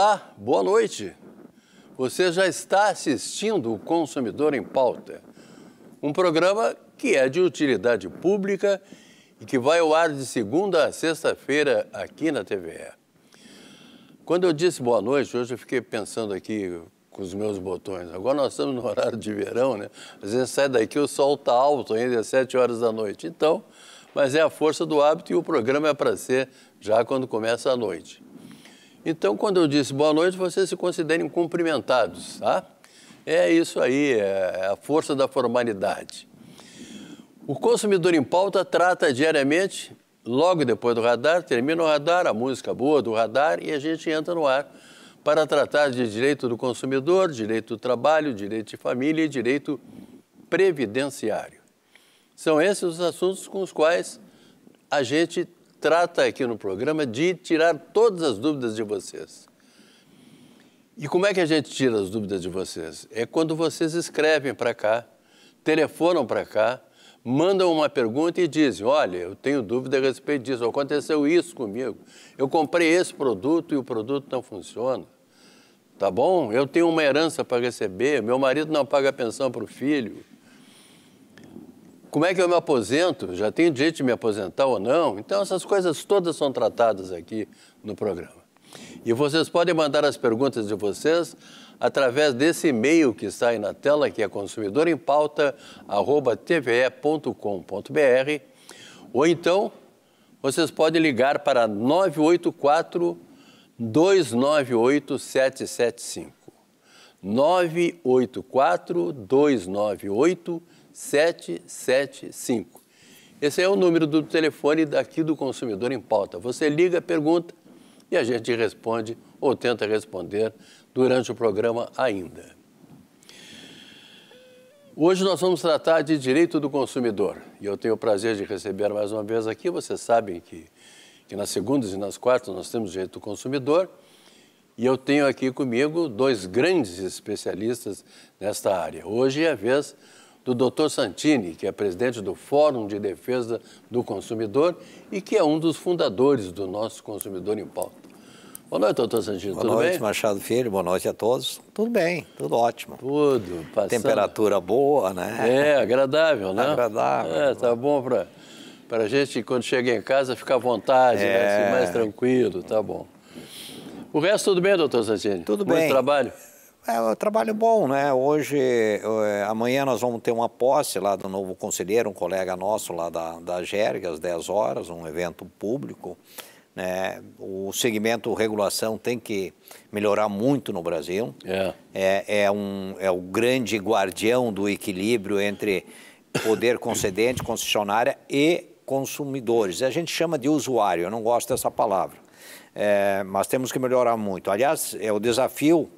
Olá, boa noite. Você já está assistindo o Consumidor em Pauta, um programa que é de utilidade pública e que vai ao ar de segunda a sexta-feira aqui na TVE. Quando eu disse boa noite, hoje eu fiquei pensando aqui com os meus botões. Agora nós estamos no horário de verão, né? Às vezes sai daqui o sol está alto ainda às é sete horas da noite. Então, mas é a força do hábito e o programa é para ser já quando começa a noite. Então, quando eu disse boa noite, vocês se considerem cumprimentados, tá? É isso aí, é, é a força da formalidade. O consumidor em pauta trata diariamente, logo depois do radar, termina o radar, a música boa do radar e a gente entra no ar para tratar de direito do consumidor, direito do trabalho, direito de família e direito previdenciário. São esses os assuntos com os quais a gente trata aqui no programa de tirar todas as dúvidas de vocês. E como é que a gente tira as dúvidas de vocês? É quando vocês escrevem para cá, telefonam para cá, mandam uma pergunta e dizem: Olha, eu tenho dúvida a respeito disso, aconteceu isso comigo, eu comprei esse produto e o produto não funciona. Tá bom? Eu tenho uma herança para receber, meu marido não paga pensão para o filho, como é que eu me aposento, já tenho direito de me aposentar ou não. Então, essas coisas todas são tratadas aqui no programa. E vocês podem mandar as perguntas de vocês através desse e-mail que está aí na tela, que é consumidorempauta.tve.com.br, ou então vocês podem ligar para 984 298 775. 984 298 775. 775. Esse é o número do telefone daqui do Consumidor em Pauta. Você liga, pergunta e a gente responde ou tenta responder durante o programa ainda. Hoje nós vamos tratar de direito do consumidor e eu tenho o prazer de receber mais uma vez aqui. Vocês sabem que, que nas segundas e nas quartas nós temos direito do consumidor e eu tenho aqui comigo dois grandes especialistas nesta área. Hoje é a vez do Dr. Santini, que é presidente do Fórum de Defesa do Consumidor e que é um dos fundadores do nosso Consumidor em Pauta. Boa noite, doutor Santini. Boa tudo noite, bem? Machado Filho. Boa noite a todos. Tudo bem, tudo ótimo. Tudo, passando. Temperatura boa, né? É, agradável, né? Agradável. É, tá né? bom para a gente, quando chega em casa, ficar à vontade, né? é... né? Assim, mais tranquilo, tá bom. O resto, tudo bem, doutor Santini? Tudo Muito bem. Muito trabalho? É, é um trabalho bom, né? Hoje, é, amanhã nós vamos ter uma posse lá do novo conselheiro, um colega nosso lá da, da GERG, às 10 horas, um evento público. Né? O segmento regulação tem que melhorar muito no Brasil. É. É, é, um, é o grande guardião do equilíbrio entre poder concedente, concessionária e consumidores. A gente chama de usuário, eu não gosto dessa palavra. É, mas temos que melhorar muito. Aliás, é o desafio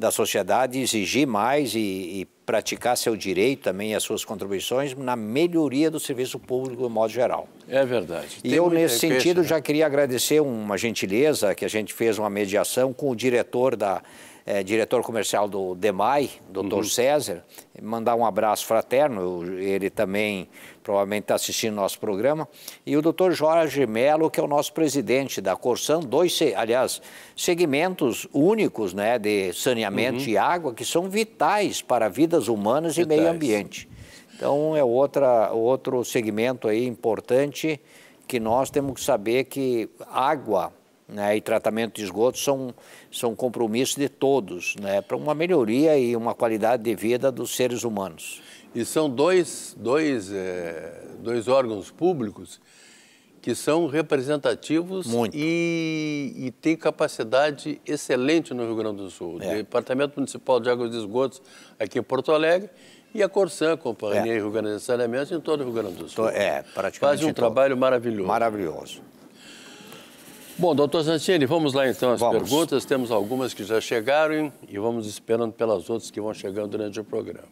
da sociedade exigir mais e, e praticar seu direito também e as suas contribuições na melhoria do serviço público de modo geral. É verdade. Tem e eu, nesse sentido, né? já queria agradecer uma gentileza que a gente fez uma mediação com o diretor da é, diretor comercial do DEMAI, doutor uhum. César, mandar um abraço fraterno, ele também provavelmente está assistindo nosso programa, e o doutor Jorge Melo, que é o nosso presidente da Corsan, dois, aliás, segmentos únicos né, de saneamento uhum. e água que são vitais para vidas humanas vitais. e meio ambiente. Então é outra, outro segmento aí importante que nós temos que saber que água né, e tratamento de esgoto são, são compromissos de todos, né, para uma melhoria e uma qualidade de vida dos seres humanos. E são dois, dois, é, dois órgãos públicos que são representativos Muito. e, e têm capacidade excelente no Rio Grande do Sul. É. O Departamento Municipal de Águas e Esgotos aqui em Porto Alegre e a Corsã, a Companhia é. Rio Grande do Saneamento, em todo o Rio Grande do Sul. É, praticamente. Faz um trabalho maravilhoso. Maravilhoso. Bom, doutor Santini, vamos lá então às vamos. perguntas. Temos algumas que já chegaram e vamos esperando pelas outras que vão chegando durante o programa.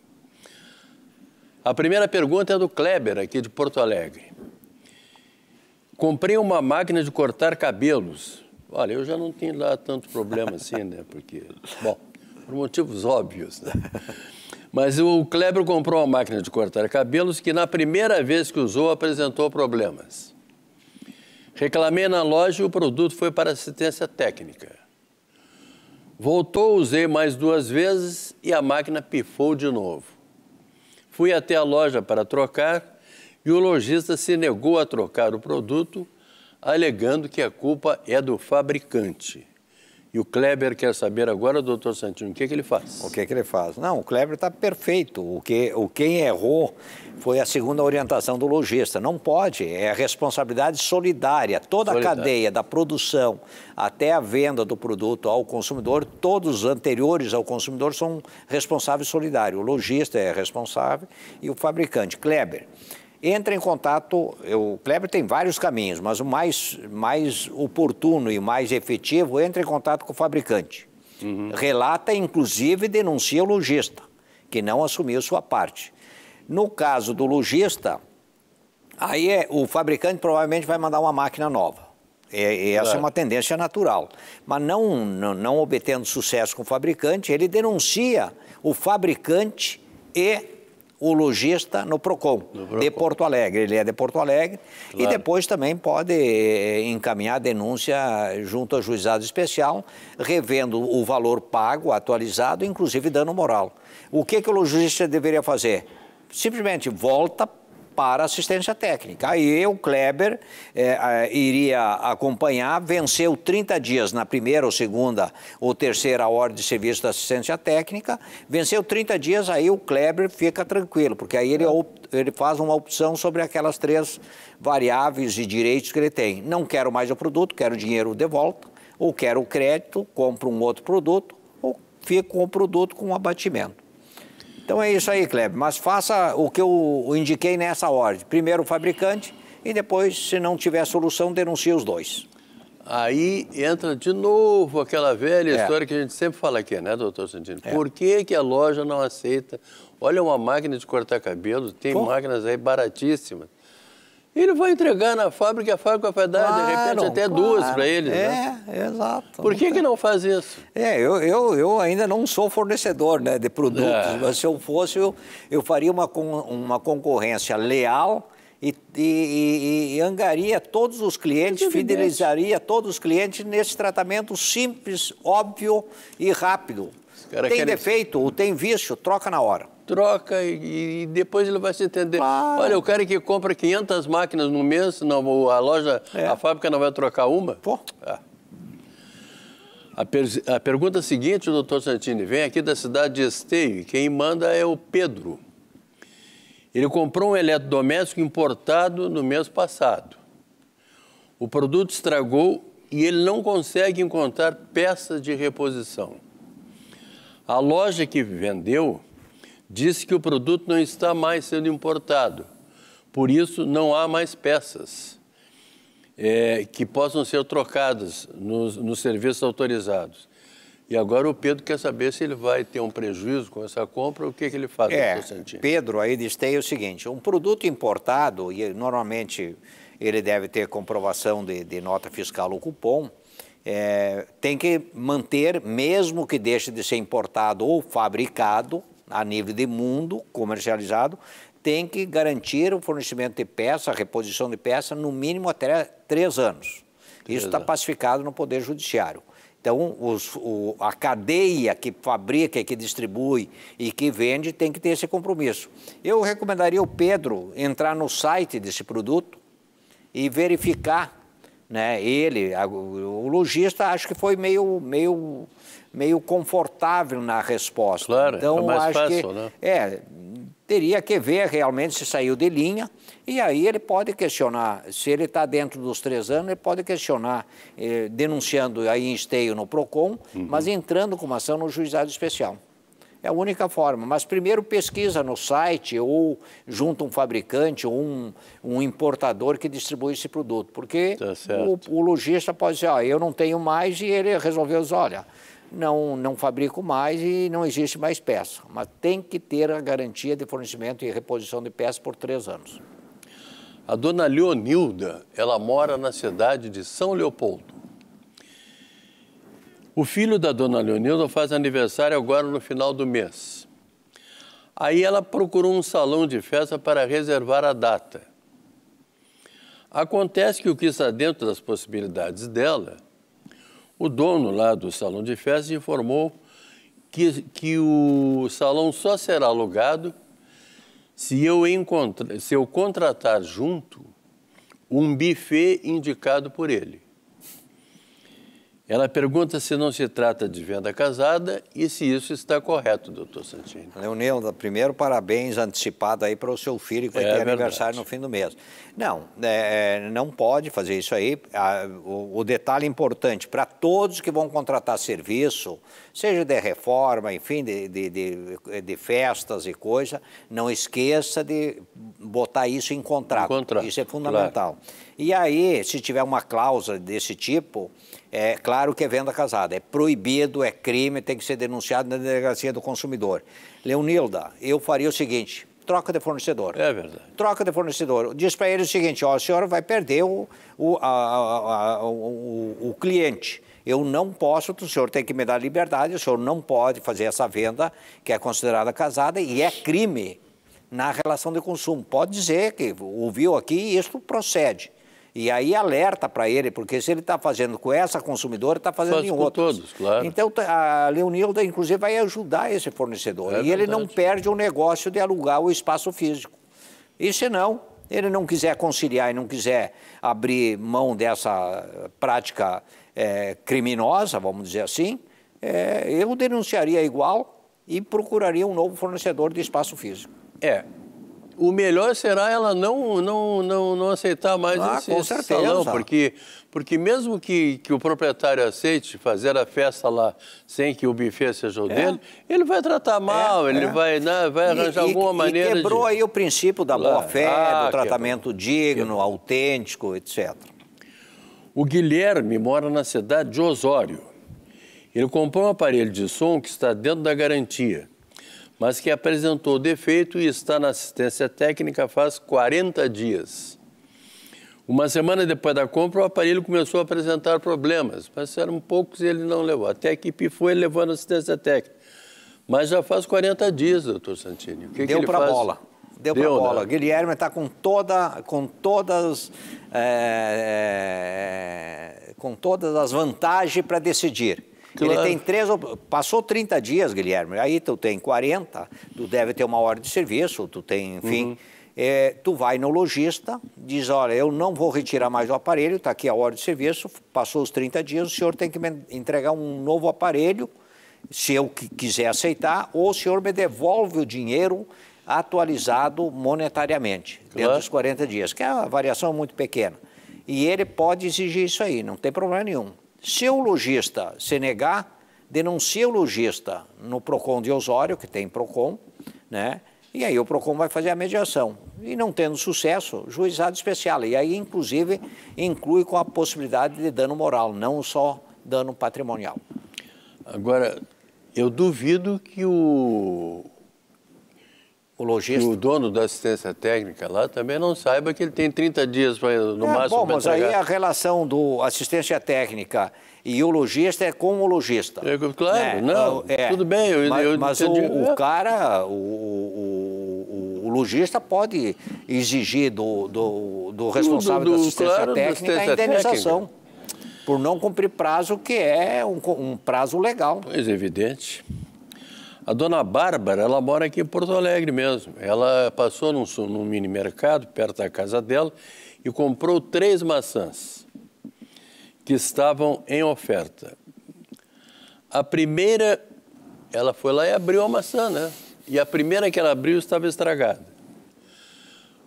A primeira pergunta é do Kleber, aqui de Porto Alegre. Comprei uma máquina de cortar cabelos. Olha, eu já não tenho lá tanto problema assim, né? Porque, bom, por motivos óbvios, né? Mas o Kleber comprou uma máquina de cortar cabelos que, na primeira vez que usou, apresentou problemas. Reclamei na loja e o produto foi para assistência técnica. Voltou, usei mais duas vezes e a máquina pifou de novo. Fui até a loja para trocar e o lojista se negou a trocar o produto, alegando que a culpa é do fabricante. E o Kleber quer saber agora, doutor Santino, o que, é que ele faz? O que, é que ele faz? Não, o Kleber está perfeito. O que o quem errou foi a segunda orientação do lojista. Não pode, é a responsabilidade solidária. Toda solidária. a cadeia da produção até a venda do produto ao consumidor, todos os anteriores ao consumidor são responsáveis solidários. O lojista é responsável e o fabricante. Kleber, entra em contato. O Kleber tem vários caminhos, mas o mais, mais oportuno e mais efetivo entra em contato com o fabricante. Uhum. Relata, inclusive, denuncia o lojista, que não assumiu sua parte. No caso do lojista, aí é, o fabricante provavelmente vai mandar uma máquina nova. E, é, e é, essa é uma tendência natural. Mas não, não, não obtendo sucesso com o fabricante, ele denuncia o fabricante e o logista no Procon, Procon, de Porto Alegre. Ele é de Porto Alegre claro. e depois também pode eh, encaminhar denúncia junto ao juizado especial, revendo o valor pago, atualizado, inclusive dano moral. O que, é que o logista deveria fazer? Simplesmente volta para assistência técnica. Aí o Kleber é, iria acompanhar, venceu 30 dias na primeira ou segunda ou terceira hora de serviço da assistência técnica, venceu 30 dias, aí o Kleber fica tranquilo, porque aí ele, ele faz uma opção sobre aquelas três variáveis e direitos que ele tem. Não quero mais o produto, quero dinheiro de volta, ou quero o crédito, compro um outro produto, ou fico com o produto com um abatimento. Então é isso aí, Kleber. Mas faça o que eu indiquei nessa ordem. Primeiro o fabricante e depois, se não tiver solução, denuncie os dois. Aí entra de novo aquela velha é. história que a gente sempre fala aqui, né, doutor Santino? É. Por que, que a loja não aceita? Olha uma máquina de cortar cabelo, tem Pô. máquinas aí baratíssimas. Ele vai entregar na fábrica, a fábrica vai dar, claro, de repente, até claro. duas para ele. Né? É, né? exato. Por que, que não faz isso? É, eu, eu, eu ainda não sou fornecedor né, de produtos, é. mas se eu fosse, eu, eu faria uma, uma concorrência leal e, e, e angaria todos os clientes, é fidelizaria todos os clientes nesse tratamento simples, óbvio e rápido. Tem defeito ou tem vício, troca na hora troca e, e, depois ele vai se entender. Claro. Olha, o cara que compra 500 máquinas no mês, não, a loja, é. a fábrica não vai trocar uma? Pô. É. A, per a, pergunta seguinte, doutor Santini, vem aqui da cidade de Esteio quem manda é o Pedro. Ele comprou um eletrodoméstico importado no mês passado. O produto estragou e ele não consegue encontrar peças de reposição. A loja que vendeu disse que o produto não está mais sendo importado, por isso não há mais peças é, que possam ser trocadas nos, nos serviços autorizados. E agora o Pedro quer saber se ele vai ter um prejuízo com essa compra, o que, que ele faz. É, Pedro, aí eles o seguinte, um produto importado, e normalmente ele deve ter comprovação de, de nota fiscal ou cupom, é, tem que manter, mesmo que deixe de ser importado ou fabricado, a nível de mundo comercializado, tem que garantir o fornecimento de peça, a reposição de peça, no mínimo até três anos. Isso está pacificado no Poder Judiciário. Então, os, o, a cadeia que fabrica, que distribui e que vende tem que ter esse compromisso. Eu recomendaria o Pedro entrar no site desse produto e verificar né? Ele, a, o lojista, acho que foi meio, meio, meio confortável na resposta. Claro, então, é acho fácil, que, né? É, teria que ver realmente se saiu de linha e aí ele pode questionar. Se ele está dentro dos três anos, ele pode questionar, eh, denunciando aí em esteio no PROCON, uhum. mas entrando com uma ação no juizado especial. É a única forma. Mas primeiro pesquisa no site ou junto um fabricante ou um, um importador que distribui esse produto. Porque tá o, o lojista pode dizer, ó, eu não tenho mais e ele resolveu dizer, olha, não, não fabrico mais e não existe mais peça. Mas tem que ter a garantia de fornecimento e reposição de peças por três anos. A dona Leonilda, ela mora na cidade de São Leopoldo o filho da dona Leonilda faz aniversário agora no final do mês. Aí ela procurou um salão de festa para reservar a data. Acontece que o que está dentro das possibilidades dela, o dono lá do salão de festa informou que, que o salão só será alugado se eu, encontra, se eu contratar junto um buffet indicado por ele. Ela pergunta se não se trata de venda casada e se isso está correto, doutor Santini. Leonilda, primeiro parabéns antecipado aí para o seu filho que vai é ter verdade. aniversário no fim do mês. Não, é, é não pode fazer isso aí. o, o detalhe importante para todos que vão contratar serviço, seja de reforma, enfim, de, de, de, de festas e coisa, não esqueça de botar isso em contrato. Em contrato isso é fundamental. Claro. E aí, se tiver uma cláusula desse tipo, é claro que é venda casada. É proibido, é crime, tem que ser denunciado na delegacia do consumidor. Leonilda, eu faria o seguinte: troca de fornecedor. É verdade. Troca de fornecedor. Diz para ele o seguinte: ó, a senhora vai perder o, o, a, a, a, o, o cliente. Eu não posso, o senhor tem que me dar liberdade, o senhor não pode fazer essa venda que é considerada casada e é crime na relação de consumo. Pode dizer que ouviu aqui e isso procede. E aí alerta para ele, porque se ele está fazendo com essa consumidora, está fazendo Faz em outros. todos, claro. Então a Leonilda, inclusive, vai ajudar esse fornecedor. É e ele não perde o negócio de alugar o espaço físico. E se não, ele não quiser conciliar e não quiser abrir mão dessa prática é, criminosa, vamos dizer assim, é, eu denunciaria igual e procuraria um novo fornecedor de espaço físico. É, o melhor será ela não, não, não, não aceitar mais ah, esse, com esse certeza. salão, porque, porque mesmo que, que o proprietário aceite fazer a festa lá sem que o buffet seja o é. dele, ele vai tratar mal, é, ele é. Vai, né, vai arranjar e, alguma e, maneira. E quebrou de... aí o princípio da boa-fé, ah, do tratamento quebrou. digno, quebrou. autêntico, etc. O Guilherme mora na cidade de Osório. Ele comprou um aparelho de som que está dentro da garantia mas que apresentou defeito e está na assistência técnica faz 40 dias. Uma semana depois da compra, o aparelho começou a apresentar problemas, mas eram poucos e ele não levou. Até a equipe foi levando assistência técnica. Mas já faz 40 dias, doutor Santini. O que Deu para a bola. Deu, Deu para né? a bola. Né? Guilherme está com, toda, com todas é, com todas as vantagens para decidir. Claro. Ele tem três. Passou 30 dias, Guilherme, aí tu tem 40, tu deve ter uma hora de serviço, tu tem, enfim. Uhum. É, tu vai no lojista, diz, olha, eu não vou retirar mais o aparelho, está aqui a hora de serviço, passou os 30 dias, o senhor tem que me entregar um novo aparelho, se eu quiser aceitar, ou o senhor me devolve o dinheiro atualizado monetariamente, claro. dentro dos 40 dias, que é uma variação muito pequena. E ele pode exigir isso aí, não tem problema nenhum. Se o lojista se negar, denuncie o lojista no PROCON de Osório, que tem PROCON, né? E aí o PROCON vai fazer a mediação. E não tendo sucesso, juizado especial. E aí, inclusive, inclui com a possibilidade de dano moral, não só dano patrimonial. Agora, eu duvido que o, o lojista. Que o dono da assistência técnica lá também não saiba que ele tem 30 dias pra, no é, máximo. Bom, mas aí a relação do assistência técnica e o lojista é com o lojista. É, claro, né? não. É, é, tudo bem, eu, mas, eu mas o, o, né? cara, o, o, o lojista pode exigir do, do, do responsável do, do, da assistência claro, técnica assistência a indenização. Técnica. Por não cumprir prazo, que é um, um prazo legal. Pois, é, evidente. A dona Bárbara, ela mora aqui em Porto Alegre mesmo. Ela passou num, num mini mercado perto da casa dela e comprou três maçãs que estavam em oferta. A primeira, ela foi lá e abriu a maçã, né? E a primeira que ela abriu estava estragada.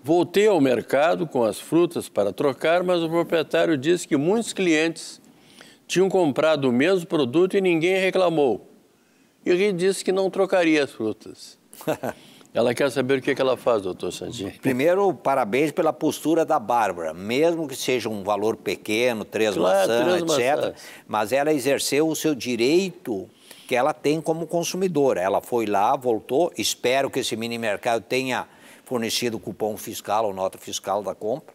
Voltei ao mercado com as frutas para trocar, mas o proprietário disse que muitos clientes tinham comprado o mesmo produto e ninguém reclamou. E o rei disse que não trocaria as frutas. Ela quer saber o que, é que ela faz, doutor Sandinho. Primeiro, parabéns pela postura da Bárbara. Mesmo que seja um valor pequeno, três claro, maçãs, três etc. Maçãs. Mas ela exerceu o seu direito que ela tem como consumidora. Ela foi lá, voltou. Espero que esse mini mercado tenha fornecido cupom fiscal ou nota fiscal da compra.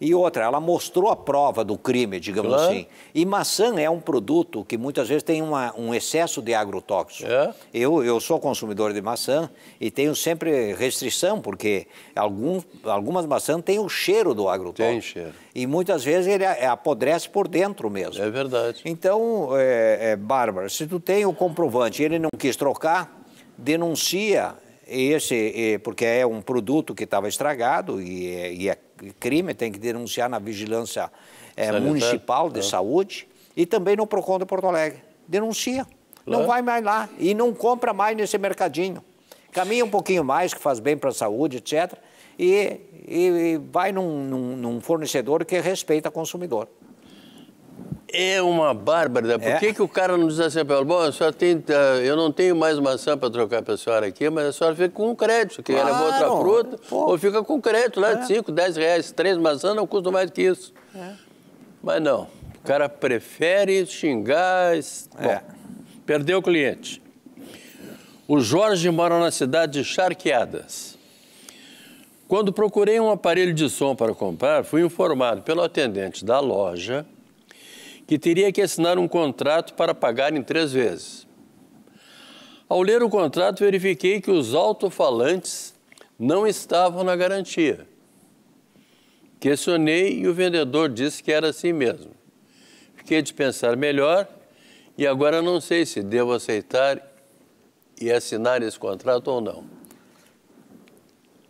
E outra, ela mostrou a prova do crime, digamos claro. assim. E maçã é um produto que muitas vezes tem uma, um excesso de agrotóxico. É. Eu, eu sou consumidor de maçã e tenho sempre restrição, porque algum, algumas maçãs têm o cheiro do agrotóxico. Tem cheiro. E muitas vezes ele é, apodrece por dentro mesmo. É verdade. Então, é, é, Bárbara, se tu tem o comprovante e ele não quis trocar, denuncia esse, porque é um produto que estava estragado e é, e é crime, tem que denunciar na vigilância é, municipal de é. saúde e também no PROCON de Porto Alegre. Denuncia. Não vai mais lá e não compra mais nesse mercadinho. Caminha um pouquinho mais, que faz bem para a saúde, etc. E, e, e vai num, num, num fornecedor que respeita o consumidor. É uma bárbara. Né? Por é. que, que o cara não diz assim para ela, bom, a senhora tem, eh, eu não tenho mais maçã para trocar para a senhora aqui, mas a senhora fica com crédito, que é claro. leva outra fruta, Pô. ou fica com crédito lá de 5, 10 reais, três maçãs não custa mais que isso. É. Mas não, o cara prefere xingar. É. Bom, é. perdeu o cliente. O Jorge mora na cidade de Charqueadas. Quando procurei um aparelho de som para comprar, fui informado pelo atendente da loja que teria que assinar um contrato para pagar em três vezes. Ao ler o contrato, verifiquei que os alto-falantes não estavam na garantia. Questionei e o vendedor disse que era assim mesmo. Fiquei de pensar melhor e agora não sei se devo aceitar e assinar esse contrato ou não.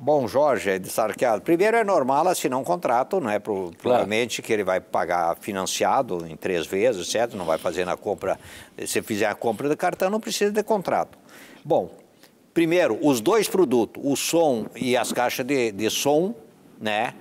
Bom, Jorge é de Sarqueado, primeiro é normal assinar um contrato, né? Pro, Claramente que ele vai pagar financiado em três vezes, certo? Não vai fazer na compra. Se fizer a compra de cartão, não precisa de contrato. Bom, primeiro, os dois produtos, o som e as caixas de, de som, né?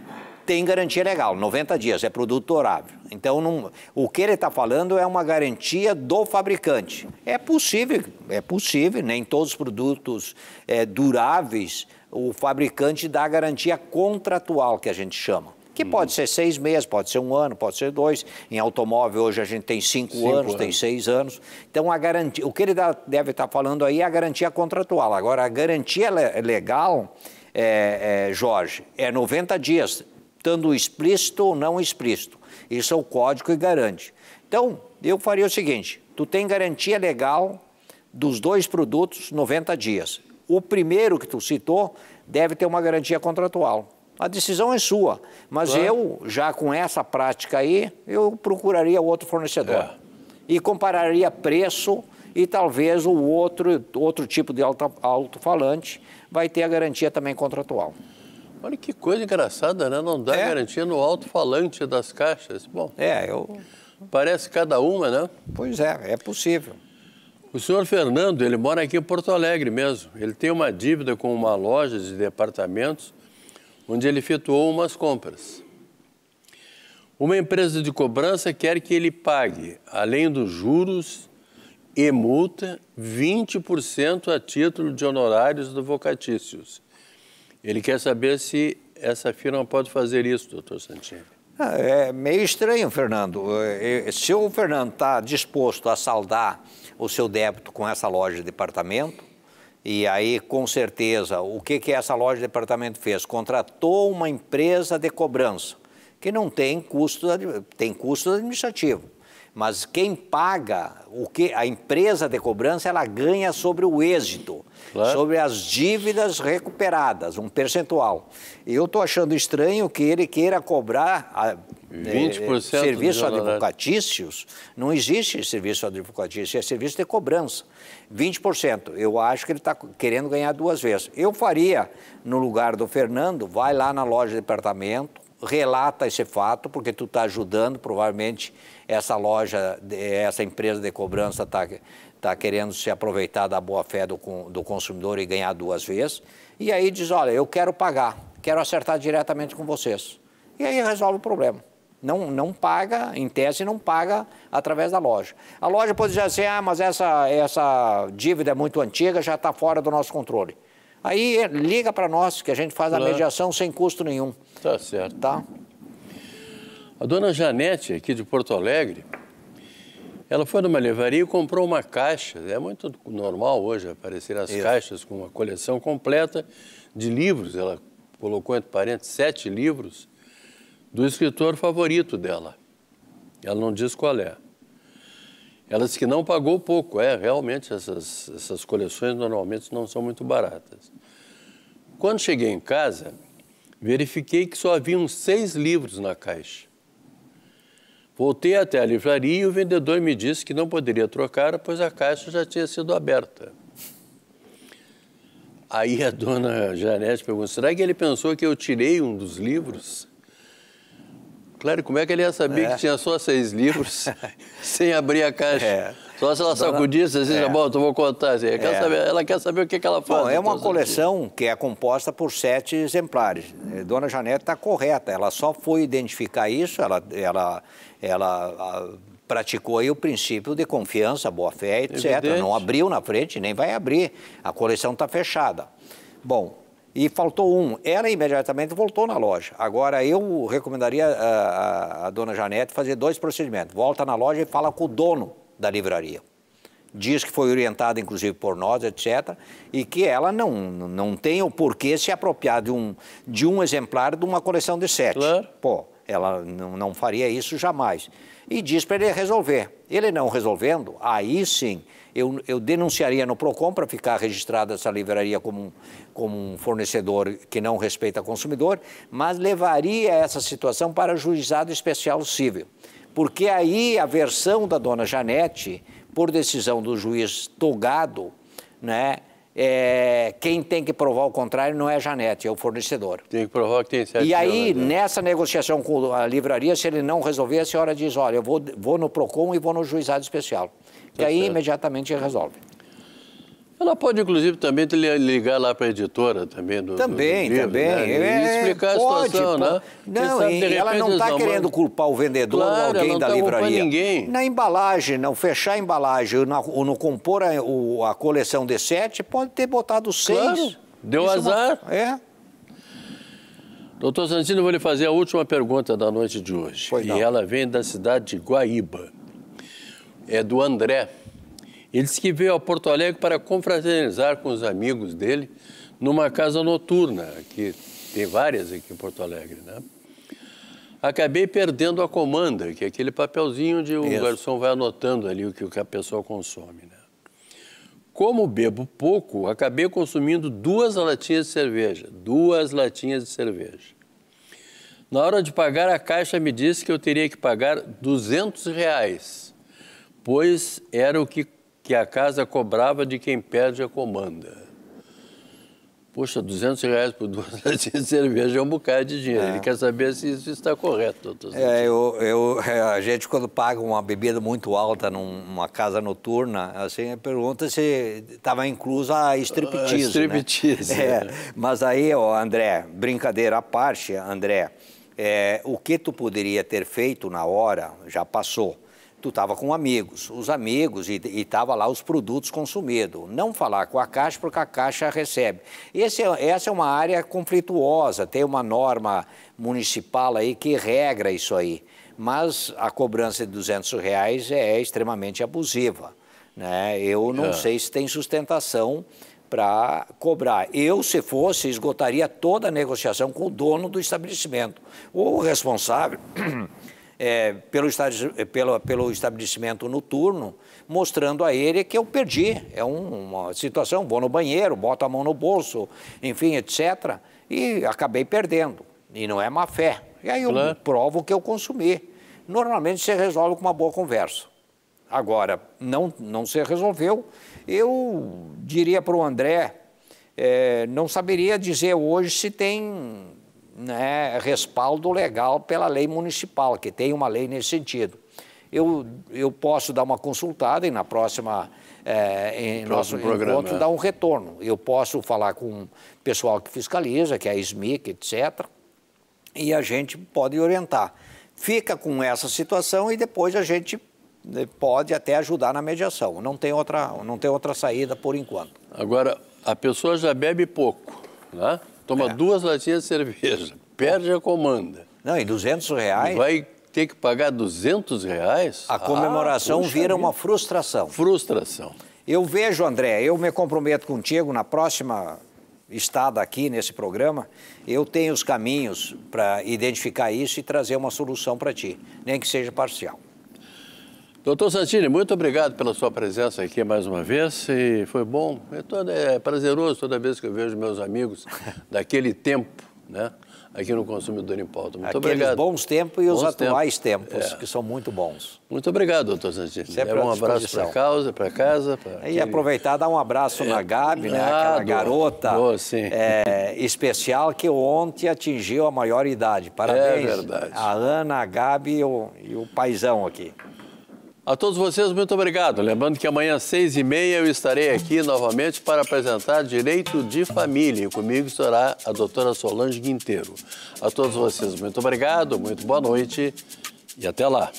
Tem garantia legal, 90 dias, é produto durável. Então, não, o que ele está falando é uma garantia do fabricante. É possível, é possível, nem todos os produtos é, duráveis o fabricante dá a garantia contratual, que a gente chama. Que uhum. pode ser seis meses, pode ser um ano, pode ser dois. Em automóvel, hoje a gente tem cinco, cinco anos, anos, tem seis anos. Então, a garantia, o que ele dá, deve estar falando aí é a garantia contratual. Agora, a garantia legal, é, é, Jorge, é 90 dias, estando explícito ou não explícito. Isso é o código que garante. Então, eu faria o seguinte: tu tem garantia legal dos dois produtos 90 dias. O primeiro que tu citou deve ter uma garantia contratual. A decisão é sua, mas claro. eu, já com essa prática aí, eu procuraria outro fornecedor. É. E compararia preço e talvez o outro, outro tipo de alto-falante vai ter a garantia também contratual. Olha que coisa engraçada, né? Não dá é. garantia no alto-falante das caixas. Bom, é, eu... parece cada uma, né? Pois é, é possível. O senhor Fernando, ele mora aqui em Porto Alegre mesmo. Ele tem uma dívida com uma loja de departamentos onde ele efetuou umas compras. Uma empresa de cobrança quer que ele pague, além dos juros e multa, 20% a título de honorários advocatícios. Ele quer saber se essa firma pode fazer isso, doutor Santinho. Ah, é meio estranho, Fernando. Eh, eh, se o Fernando está disposto a saldar o seu débito com essa loja de departamento. E aí, com certeza, o que, que essa loja de departamento fez? Contratou uma empresa de cobrança, que não tem custo, tem custo administrativo mas quem paga, o que a empresa de cobrança, ela ganha sobre o êxito, claro. sobre as dívidas recuperadas, um percentual. Eu estou achando estranho que ele queira cobrar a, 20% é, é serviço advocatícios, não existe serviço advocatício, é serviço de cobrança. 20%. Eu acho que ele está querendo ganhar duas vezes. Eu faria, no lugar do Fernando, vai lá na loja de departamento, relata esse fato, porque tu está ajudando, provavelmente essa loja, essa empresa de cobrança está tá querendo se aproveitar da boa-fé do, do consumidor e ganhar duas vezes. E aí diz, olha, eu quero pagar, quero acertar diretamente com vocês. E aí resolve o problema. Não, não paga, em tese, não paga através da loja. A loja pode dizer assim, ah, mas essa, essa dívida é muito antiga, já está fora do nosso controle. Aí é, liga para nós, que a gente faz claro. a mediação sem custo nenhum. Tá certo. Tá? A dona Janete, aqui de Porto Alegre, ela foi numa livraria e comprou uma caixa. É muito normal hoje aparecer as Isso. caixas com uma coleção completa de livros. Ela colocou, entre parênteses, sete livros do escritor favorito dela. Ela não diz qual é. Ela disse que não pagou pouco. É, realmente, essas, essas coleções normalmente não são muito baratas. Quando cheguei em casa, verifiquei que só havia uns seis livros na caixa. Voltei até a livraria e o vendedor me disse que não poderia trocar, pois a caixa já tinha sido aberta. Aí a dona Janete perguntou: será que ele pensou que eu tirei um dos livros? Claro, como é que ele ia saber é. que tinha só seis livros sem abrir a caixa? É. Só se ela sacudisse, assim, é. bom, eu então vou contar. Assim. Ela, quer é. saber, ela, quer saber, o que, que ela faz. Bom, é uma então, assim. coleção que é composta por sete exemplares. Eh, Dona Janete está correta, ela só foi identificar isso, ela, ela, ela ah, praticou aí o princípio de confiança, boa-fé, etc. Evidente. Não abriu na frente, nem vai abrir. A coleção está fechada. Bom, e faltou um. Ela imediatamente voltou na loja. Agora, eu recomendaria a, a, a dona Janete fazer dois procedimentos. Volta na loja e fala com o dono da livraria diz que foi orientada, inclusive, por nós, etc., e que ela não, não tem o porquê se apropriar de um, de um exemplar de uma coleção de sete. Claro. Pô, ela não, não faria isso jamais. E diz para ele resolver. Ele não resolvendo, aí sim eu, eu denunciaria no PROCON para ficar registrada essa livraria como um, como um fornecedor que não respeita consumidor, mas levaria essa situação para juizado especial civil. Porque aí a versão da dona Janete, por decisão do juiz Togado, né, é, quem tem que provar o contrário não é a Janete, é o fornecedor. Tem que provar que tem sete E aí, anos, né? nessa negociação com a livraria, se ele não resolver, a senhora diz, olha, eu vou, vou no PROCON e vou no juizado especial. Tá e aí certo. imediatamente resolve. Ela pode, inclusive, também ligar lá para a editora também do Também, do livro, também. Né? E é, explicar é, a situação, pode, né? Não, sabe, repente, ela não está querendo culpar o vendedor claro, ou alguém da tá livraria. ninguém. Na embalagem, não fechar a embalagem ou, não compor a, o, a, coleção de sete, pode ter botado seis. Claro, deu Isso é azar. É. Doutor Santino, vou lhe fazer a última pergunta da noite de hoje. Pois e não. ela vem da cidade de Guaíba é, do André. Ele disse que veio a Porto Alegre para confraternizar com os amigos dele numa casa noturna, que tem várias aqui em Porto Alegre, né? Acabei perdendo a comanda, que é aquele papelzinho onde o Isso. garçom vai anotando ali o que a pessoa consome, né? Como bebo pouco, acabei consumindo duas latinhas de cerveja. Duas latinhas de cerveja. Na hora de pagar, a caixa me disse que eu teria que pagar 200 reais pois era o que, que a casa cobrava de quem perde a comanda. Poxa, 200 reais por duas latas de cerveja é um bocado de dinheiro. É. Ele quer saber se isso está correto, doutor. É, eu, eu, é, a gente, quando paga uma bebida muito alta numa casa noturna, assim, pergunta se estava incluso a striptease. A né? striptease. É, né? É. Mas aí, ó, André, brincadeira à parte, André, é, o que tu poderia ter feito na hora já passou tu estava com amigos, os amigos, e estava lá os produtos consumidos. Não falar com a Caixa, porque a Caixa recebe. Esse, é, essa é uma área conflituosa, tem uma norma municipal aí que regra isso aí. Mas a cobrança de 200 reais é extremamente abusiva. Né? Eu não é. sei se tem sustentação para cobrar. Eu, se fosse, esgotaria toda a negociação com o dono do estabelecimento. Ou o responsável é, pelo, é, pelo, pelo estabelecimento noturno, mostrando a ele que eu perdi. É um, uma situação, vou no banheiro, boto a mão no bolso, enfim, etc. E acabei perdendo. E não é má fé. E aí eu provo que eu consumi. Normalmente se resolve com uma boa conversa. Agora, não, não se resolveu. Eu diria para o André, é, não saberia dizer hoje se tem né, respaldo legal pela lei municipal, que tem uma lei nesse sentido. Eu, eu posso dar uma consultada e na próxima é, em nosso programa. encontro dar um retorno. Eu posso falar com o pessoal que fiscaliza, que é a SMIC, etc., e a gente pode orientar. Fica com essa situação e depois a gente né, pode até ajudar na mediação. Não tem outra, não tem outra saída por enquanto. Agora, a pessoa já bebe pouco, né? Toma é. duas latinhas de cerveja, perde a comanda. Não, e 200 reais? Vai ter que pagar 200 reais? A comemoração ah, vira uma frustração. Frustração. Eu vejo, André, eu me comprometo contigo na próxima estada aqui nesse programa, eu tenho os caminhos para identificar isso e trazer uma solução para ti, nem que seja parcial. Doutor Santini, muito obrigado pela sua presença aqui mais uma vez. E foi bom, é, todo, é prazeroso toda vez que eu vejo meus amigos daquele tempo, né? Aqui no Consumidor em Pauta. Muito Aqueles obrigado. bons tempos e os atuais tempos, é. que são muito bons. Muito obrigado, doutor Santini. Sempre é um abraço para causa, para casa. Pra e aquele... aproveitar, dar um abraço é, na Gabi, né? Ah, aquela do, garota do, sim. É, especial que ontem atingiu a maior idade. É Parabéns. É verdade. A Ana, a Gabi e o, e o paizão aqui. A todos vocês, muito obrigado. Lembrando que amanhã, às seis e meia, eu estarei aqui novamente para apresentar Direito de Família. E comigo estará a doutora Solange Guinteiro. A todos vocês, muito obrigado, muito boa noite e até lá.